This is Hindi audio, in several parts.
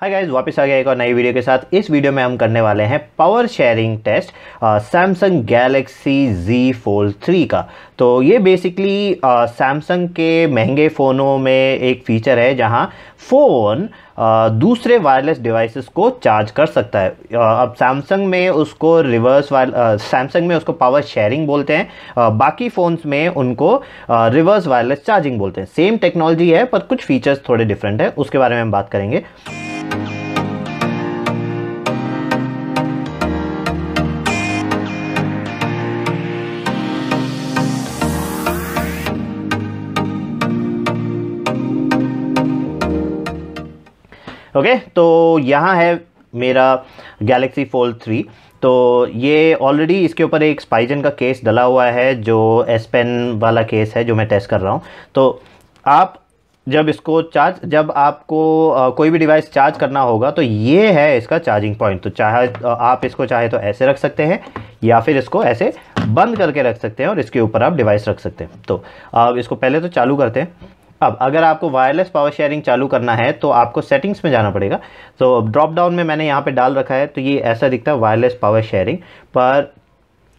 हाय गाइज वापस आ गया एक और नई वीडियो के साथ इस वीडियो में हम करने वाले हैं power sharing test Samsung Galaxy Z Fold three का तो ये बेसिकली सैमसंग uh, के महंगे फ़ोनों में एक फ़ीचर है जहाँ फ़ोन uh, दूसरे वायरलेस डिवाइसेस को चार्ज कर सकता है uh, अब सैमसंग में उसको रिवर्स वायर सैमसंग में उसको पावर शेयरिंग बोलते हैं बाकी फ़ोन्स में उनको रिवर्स वायरलेस चार्जिंग बोलते हैं सेम टेक्नोलॉजी है पर कुछ फ़ीचर्स थोड़े डिफरेंट हैं उसके बारे में हम बात करेंगे ओके तो यहाँ है मेरा गैलेक्सी फोल्ड थ्री तो ये ऑलरेडी इसके ऊपर एक स्पाइजन का केस डला हुआ है जो एस पेन वाला केस है जो मैं टेस्ट कर रहा हूँ तो आप जब इसको चार्ज जब आपको आ, कोई भी डिवाइस चार्ज करना होगा तो ये है इसका चार्जिंग पॉइंट तो चाहे आप इसको चाहे तो ऐसे रख सकते हैं या फिर इसको ऐसे बंद करके रख सकते हैं और इसके ऊपर आप डिवाइस रख सकते हैं तो आप इसको पहले तो चालू करते हैं अब अगर आपको वायरलेस पावर शेयरिंग चालू करना है तो आपको सेटिंग्स में जाना पड़ेगा तो ड्रॉप डाउन में मैंने यहाँ पे डाल रखा है तो ये ऐसा दिखता है वायरलेस पावर शेयरिंग पर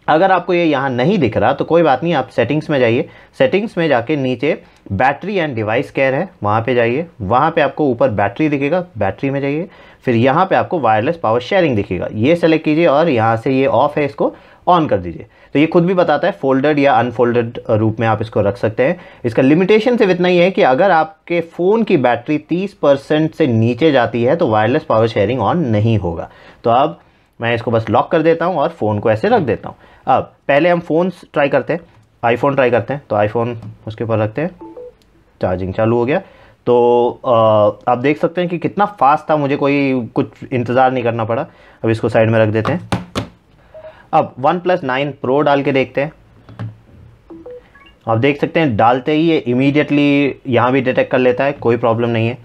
अगर आपको ये यहाँ नहीं दिख रहा तो कोई बात नहीं आप सेटिंग्स में जाइए सेटिंग्स में जाके नीचे बैटरी एंड डिवाइस केयर है वहाँ पे जाइए वहाँ पे आपको ऊपर बैटरी दिखेगा बैटरी में जाइए फिर यहाँ पे आपको वायरलेस पावर शेयरिंग दिखेगा ये सेलेक्ट कीजिए और यहाँ से ये ऑफ है इसको ऑन कर दीजिए तो ये खुद भी बताता है फोल्डेड या अनफोल्डेड रूप में आप इसको रख सकते हैं इसका लिमिटेशन सिर्फ इतना ही है कि अगर आपके फ़ोन की बैटरी तीस परसेंट से नीचे जाती है तो वायरलेस पावर शेयरिंग ऑन नहीं होगा तो अब मैं इसको बस लॉक कर देता हूँ और फ़ोन को ऐसे रख देता हूँ अब पहले हम फ़ोन ट्राई करते हैं आईफोन ट्राई करते हैं तो आईफोन उसके ऊपर रखते हैं चार्जिंग चालू हो गया तो आप देख सकते हैं कि कितना फास्ट था मुझे कोई कुछ इंतज़ार नहीं करना पड़ा अब इसको साइड में रख देते हैं अब वन प्लस नाइन प्रो डाल के देखते हैं आप देख सकते हैं डालते ही ये इमीडिएटली यहाँ भी डिटेक्ट कर लेता है कोई प्रॉब्लम नहीं है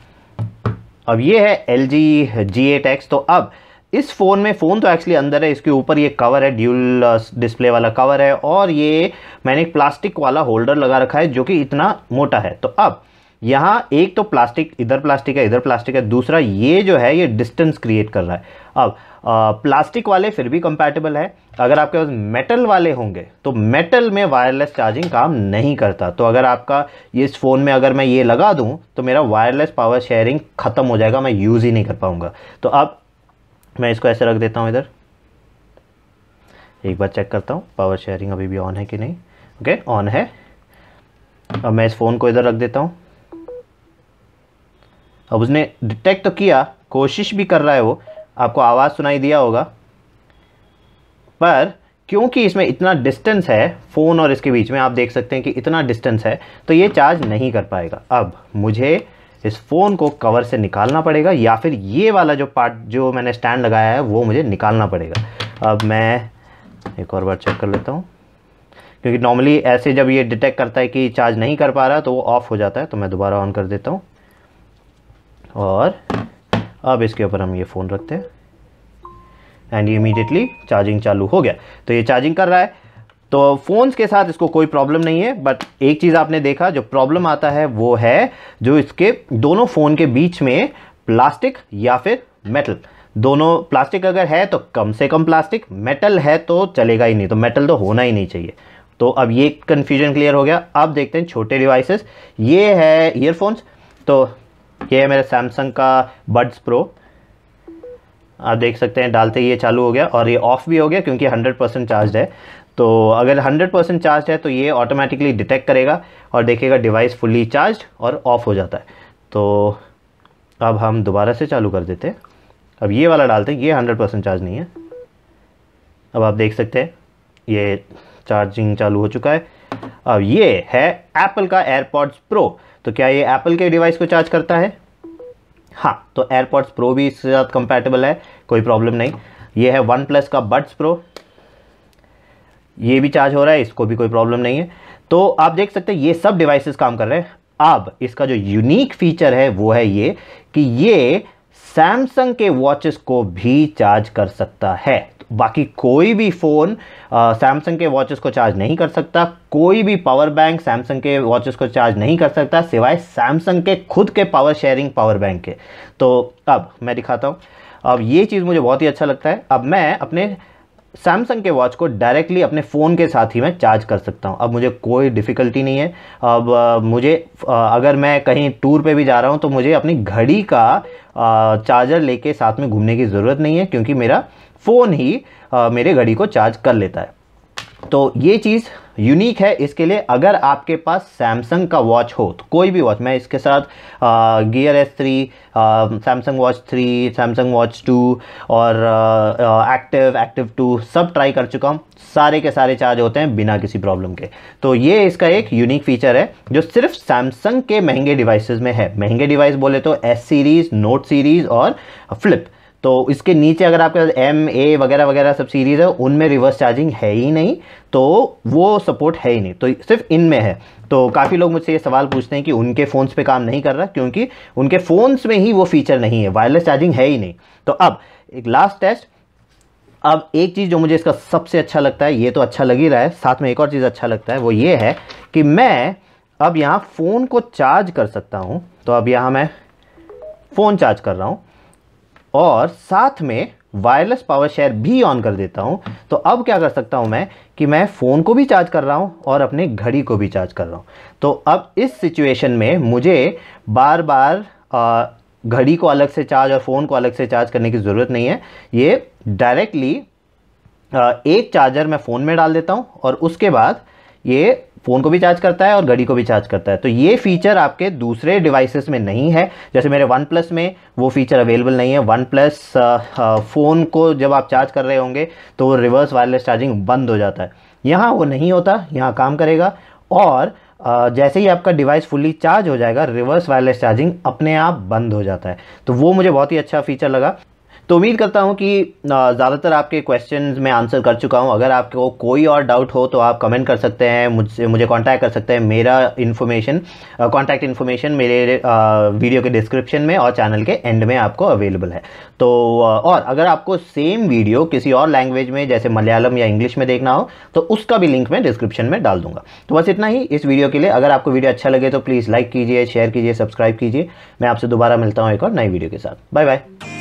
अब ये है L G G eight X तो अब इस फ़ोन में फ़ोन तो एक्चुअली अंदर है इसके ऊपर ये कवर है ड्यूल डिस्प्ले uh, वाला कवर है और ये मैंने एक प्लास्टिक वाला होल्डर लगा रखा है जो कि इतना मोटा है तो अब यहाँ एक तो प्लास्टिक इधर प्लास्टिक है इधर प्लास्टिक है दूसरा ये जो है ये डिस्टेंस क्रिएट कर रहा है अब आ, प्लास्टिक वाले फिर भी कंपैटिबल है अगर आपके पास मेटल वाले होंगे तो मेटल में वायरलेस चार्जिंग काम नहीं करता तो अगर आपका इस फ़ोन में अगर मैं ये लगा दूँ तो मेरा वायरलेस पावर शेयरिंग ख़त्म हो जाएगा मैं यूज़ ही नहीं कर पाऊँगा तो अब मैं इसको ऐसे रख देता हूँ इधर एक बार चेक करता हूँ पावर शेयरिंग अभी भी ऑन है कि नहीं ओके ऑन है अब मैं इस फ़ोन को इधर रख देता हूँ अब उसने डिटेक्ट तो किया कोशिश भी कर रहा है वो आपको आवाज़ सुनाई दिया होगा पर क्योंकि इसमें इतना डिस्टेंस है फ़ोन और इसके बीच में आप देख सकते हैं कि इतना डिस्टेंस है तो ये चार्ज नहीं कर पाएगा अब मुझे इस फ़ोन को कवर से निकालना पड़ेगा या फिर ये वाला जो पार्ट जो मैंने स्टैंड लगाया है वो मुझे निकालना पड़ेगा अब मैं एक और बार चेक कर लेता हूँ क्योंकि नॉर्मली ऐसे जब ये डिटेक्ट करता है कि चार्ज नहीं कर पा रहा तो वो ऑफ़ हो जाता है तो मैं दोबारा ऑन कर देता हूँ और अब इसके ऊपर हम ये फ़ोन रखते हैं एंड ये इमीडिएटली चार्जिंग चालू हो गया तो ये चार्जिंग कर रहा है तो फ़ोन्स के साथ इसको कोई प्रॉब्लम नहीं है बट एक चीज़ आपने देखा जो प्रॉब्लम आता है वो है जो इसके दोनों फ़ोन के बीच में प्लास्टिक या फिर मेटल दोनों प्लास्टिक अगर है तो कम से कम प्लास्टिक मेटल है तो चलेगा ही नहीं तो मेटल तो होना ही नहीं चाहिए तो अब ये कन्फ्यूजन क्लियर हो गया अब देखते हैं छोटे डिवाइसेस ये है ईयरफोन्स तो ये है मेरा सैमसंग का बड्स प्रो आप देख सकते हैं डालते ही ये चालू हो गया और ये ऑफ़ भी हो गया क्योंकि 100 परसेंट चार्ज है तो अगर 100 परसेंट चार्ज है तो ये ऑटोमेटिकली डिटेक्ट करेगा और देखेगा डिवाइस फुल्ली चार्ज और ऑफ़ हो जाता है तो अब हम दोबारा से चालू कर देते हैं अब ये वाला डालते हैं ये हंड्रेड परसेंट चार्ज नहीं है अब आप देख सकते हैं ये चार्जिंग चालू हो चुका है अब ये है एप्पल का एयरपॉड्स प्रो तो क्या ये एप्पल के डिवाइस को चार्ज करता है हाँ तो एयरपॉड्स प्रो भी इसके साथ कंपेटेबल है कोई प्रॉब्लम नहीं ये है वन प्लस का बड्स प्रो ये भी चार्ज हो रहा है इसको भी कोई प्रॉब्लम नहीं है तो आप देख सकते हैं ये सब डिवाइसेस काम कर रहे हैं अब इसका जो यूनिक फीचर है वो है ये कि ये सैमसंग के वॉचेस को भी चार्ज कर सकता है बाकी कोई भी फ़ोन सैमसंग के वॉचेस को चार्ज नहीं कर सकता कोई भी पावर बैंक सैमसंग के वॉचेस को चार्ज नहीं कर सकता सिवाय सैमसंग के खुद के पावर शेयरिंग पावर बैंक के तो अब मैं दिखाता हूँ अब ये चीज़ मुझे बहुत ही अच्छा लगता है अब मैं अपने सैमसंग के वॉच को डायरेक्टली अपने फ़ोन के साथ ही मैं चार्ज कर सकता हूँ अब मुझे कोई डिफ़िकल्टी नहीं है अब मुझे अगर मैं कहीं टूर पे भी जा रहा हूँ तो मुझे अपनी घड़ी का चार्जर लेके साथ में घूमने की ज़रूरत नहीं है क्योंकि मेरा फ़ोन ही मेरे घड़ी को चार्ज कर लेता है तो ये चीज़ यूनिक है इसके लिए अगर आपके पास सैमसंग का वॉच हो तो कोई भी वॉच मैं इसके साथ gear S three Samsung watch three Samsung watch two और एक्टिव एक्टिव टू सब ट्राई कर चुका हूँ सारे के सारे चार्ज होते हैं बिना किसी प्रॉब्लम के तो ये इसका एक यूनिक फीचर है जो सिर्फ सैमसंग के महंगे डिवाइसेस में है महंगे डिवाइस बोले तो एस सीरीज़ नोट सीरीज़ और फ्लिप तो इसके नीचे अगर आपके पास एम ए वगैरह वगैरह सब सीरीज़ है उनमें रिवर्स चार्जिंग है ही नहीं तो वो सपोर्ट है ही नहीं तो सिर्फ इनमें है तो काफ़ी लोग मुझसे ये सवाल पूछते हैं कि उनके फ़ोन्स पे काम नहीं कर रहा क्योंकि उनके फ़ोन्स में ही वो फीचर नहीं है वायरलेस चार्जिंग है ही नहीं तो अब एक लास्ट टेस्ट अब एक चीज़ जो मुझे इसका सबसे अच्छा लगता है ये तो अच्छा लग ही रहा है साथ में एक और चीज़ अच्छा लगता है वो ये है कि मैं अब यहाँ फ़ोन को चार्ज कर सकता हूँ तो अब यहाँ मैं फ़ोन चार्ज कर रहा हूँ और साथ में वायरलेस पावर शेयर भी ऑन कर देता हूँ तो अब क्या कर सकता हूँ मैं कि मैं फ़ोन को भी चार्ज कर रहा हूँ और अपने घड़ी को भी चार्ज कर रहा हूँ तो अब इस सिचुएशन में मुझे बार बार घड़ी को अलग से चार्ज और फ़ोन को अलग से चार्ज करने की ज़रूरत नहीं है ये डायरेक्टली एक चार्जर मैं फ़ोन में डाल देता हूँ और उसके बाद ये फ़ोन को भी चार्ज करता है और घड़ी को भी चार्ज करता है तो ये फीचर आपके दूसरे डिवाइसेस में नहीं है जैसे मेरे वन प्लस में वो फीचर अवेलेबल नहीं है वन प्लस फ़ोन को जब आप चार्ज कर रहे होंगे तो रिवर्स वायरलेस चार्जिंग बंद हो जाता है यहाँ वो नहीं होता यहाँ काम करेगा और जैसे ही आपका डिवाइस फुल्ली चार्ज हो जाएगा रिवर्स वायरलेस चार्जिंग अपने आप बंद हो जाता है तो वो मुझे बहुत ही अच्छा फीचर लगा तो उम्मीद करता हूँ कि ज़्यादातर आपके क्वेश्चन मैं आंसर कर चुका हूँ अगर आपको कोई और डाउट हो तो आप कमेंट कर सकते हैं मुझसे मुझे कॉन्टैक्ट कर सकते हैं मेरा इन्फॉर्मेशन कॉन्टैक्ट इन्फॉर्मेशन मेरे वीडियो के डिस्क्रिप्शन में और चैनल के एंड में आपको अवेलेबल है तो और अगर आपको सेम वीडियो किसी और लैंग्वेज में जैसे मलयालम या इंग्लिश में देखना हो तो उसका भी लिंक मैं डिस्क्रिप्शन में डाल दूंगा तो बस इतना ही इस वीडियो के लिए अगर आपको वीडियो अच्छा लगे तो प्लीज़ लाइक कीजिए शेयर कीजिए सब्सक्राइब कीजिए मैं आपसे दोबारा मिलता हूँ एक और नई वीडियो के साथ बाय बाय